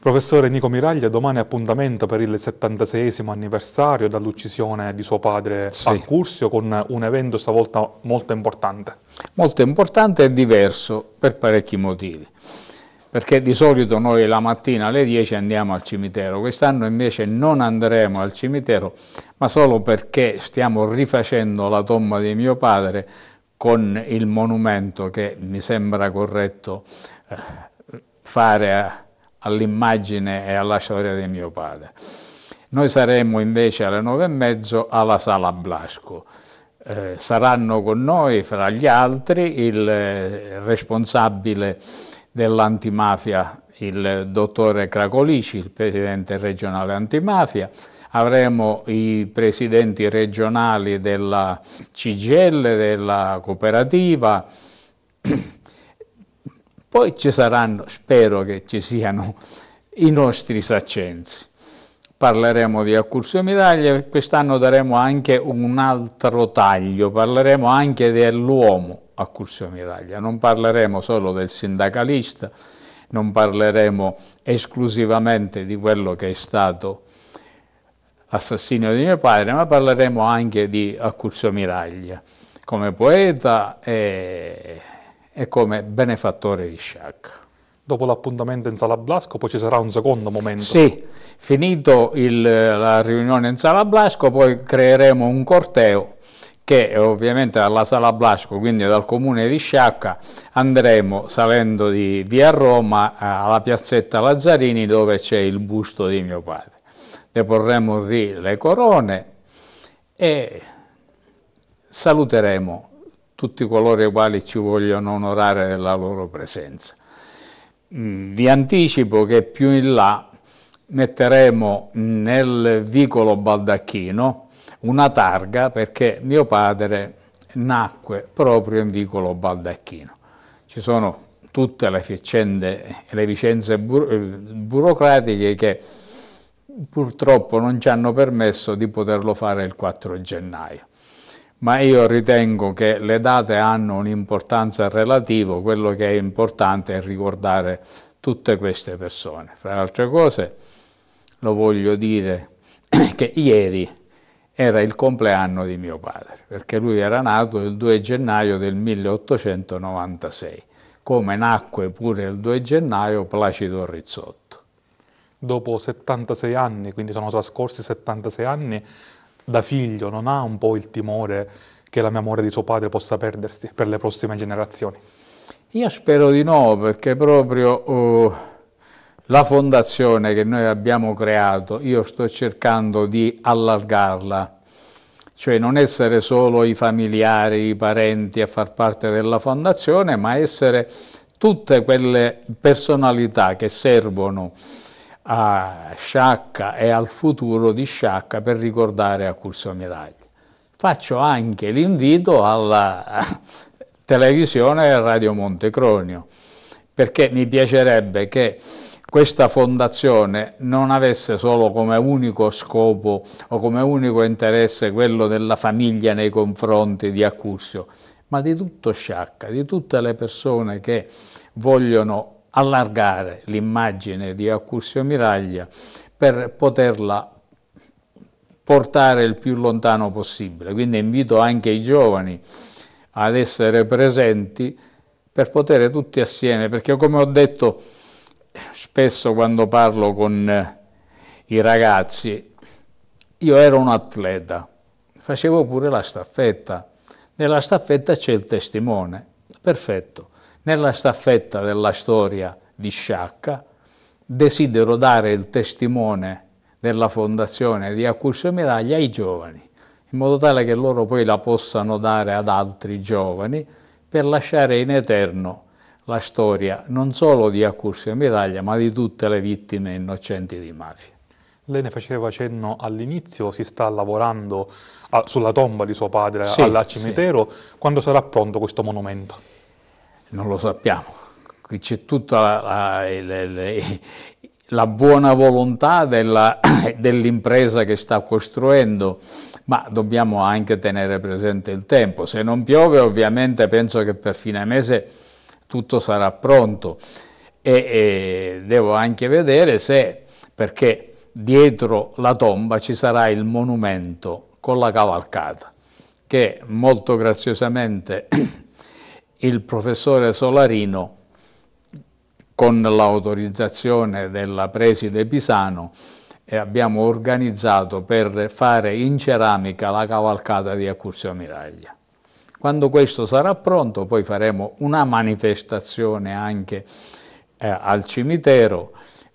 Professore Nico Miraglia, domani appuntamento per il 76 anniversario dall'uccisione di suo padre sì. al Cursio con un evento stavolta molto importante. Molto importante e diverso per parecchi motivi, perché di solito noi la mattina alle 10 andiamo al cimitero, quest'anno invece non andremo al cimitero, ma solo perché stiamo rifacendo la tomba di mio padre con il monumento che mi sembra corretto eh, fare a all'immagine e alla storia di mio padre. Noi saremo invece alle nove e mezzo alla Sala Blasco. Eh, saranno con noi, fra gli altri, il eh, responsabile dell'antimafia, il dottore Cracolici, il presidente regionale antimafia, avremo i presidenti regionali della CGL, della cooperativa, poi ci saranno, spero che ci siano, i nostri saccensi. Parleremo di Accursio Miraglia quest'anno daremo anche un altro taglio, parleremo anche dell'uomo Accursio Miraglia, non parleremo solo del sindacalista, non parleremo esclusivamente di quello che è stato l'assassinio di mio padre, ma parleremo anche di Accursio Miraglia come poeta e e come benefattore di Sciacca. Dopo l'appuntamento in Sala Blasco poi ci sarà un secondo momento. Sì, finito il, la riunione in Sala Blasco poi creeremo un corteo che ovviamente dalla Sala Blasco, quindi dal comune di Sciacca, andremo salendo di, di Roma alla piazzetta Lazzarini dove c'è il busto di mio padre. Deporremo lì le corone e saluteremo tutti coloro i quali ci vogliono onorare della loro presenza. Mm, vi anticipo che più in là metteremo nel vicolo Baldacchino una targa perché mio padre nacque proprio in vicolo Baldacchino. Ci sono tutte le vicende, le vicenze eh, burocratiche che purtroppo non ci hanno permesso di poterlo fare il 4 gennaio ma io ritengo che le date hanno un'importanza relativa, quello che è importante è ricordare tutte queste persone. Fra le altre cose, lo voglio dire che ieri era il compleanno di mio padre, perché lui era nato il 2 gennaio del 1896, come nacque pure il 2 gennaio Placido Rizzotto. Dopo 76 anni, quindi sono trascorsi 76 anni, da figlio non ha un po' il timore che la memoria di suo padre possa perdersi per le prossime generazioni? Io spero di no, perché proprio uh, la fondazione che noi abbiamo creato, io sto cercando di allargarla, cioè non essere solo i familiari, i parenti a far parte della fondazione, ma essere tutte quelle personalità che servono a Sciacca e al futuro di Sciacca per ricordare a Curso Miragli. Faccio anche l'invito alla televisione e Radio Montecronio, perché mi piacerebbe che questa fondazione non avesse solo come unico scopo o come unico interesse quello della famiglia nei confronti di Accursio, ma di tutto Sciacca, di tutte le persone che vogliono allargare l'immagine di Accursio Miraglia per poterla portare il più lontano possibile. Quindi invito anche i giovani ad essere presenti per poter tutti assieme, perché come ho detto spesso quando parlo con eh, i ragazzi, io ero un atleta, facevo pure la staffetta, nella staffetta c'è il testimone, perfetto, nella staffetta della storia di Sciacca desidero dare il testimone della fondazione di Accurso Miraglia ai giovani, in modo tale che loro poi la possano dare ad altri giovani per lasciare in eterno la storia non solo di Accursio Miraglia, ma di tutte le vittime innocenti di mafia. Lei ne faceva cenno all'inizio, si sta lavorando a, ah, sulla tomba di suo padre sì, al cimitero. Sì. Quando sarà pronto questo monumento? non lo sappiamo. Qui c'è tutta la, la, la, la buona volontà dell'impresa che sta costruendo, ma dobbiamo anche tenere presente il tempo. Se non piove ovviamente penso che per fine mese tutto sarà pronto e, e devo anche vedere se, perché dietro la tomba ci sarà il monumento con la cavalcata che molto graziosamente il professore Solarino, con l'autorizzazione della preside Pisano, abbiamo organizzato per fare in ceramica la cavalcata di Accursio Miraglia. Quando questo sarà pronto poi faremo una manifestazione anche eh, al cimitero,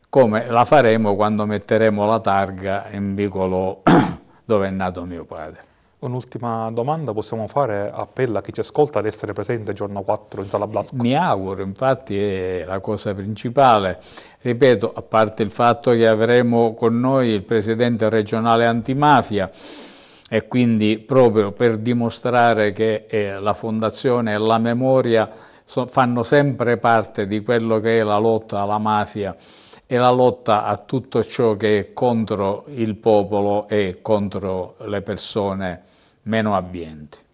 come la faremo quando metteremo la targa in vicolo dove è nato mio padre. Un'ultima domanda possiamo fare, appello a chi ci ascolta ad essere presente giorno 4 in Sala Blasco. Mi auguro, infatti è la cosa principale, ripeto, a parte il fatto che avremo con noi il Presidente regionale antimafia e quindi proprio per dimostrare che eh, la Fondazione e la memoria so, fanno sempre parte di quello che è la lotta alla mafia e la lotta a tutto ciò che è contro il popolo e contro le persone meno abbiente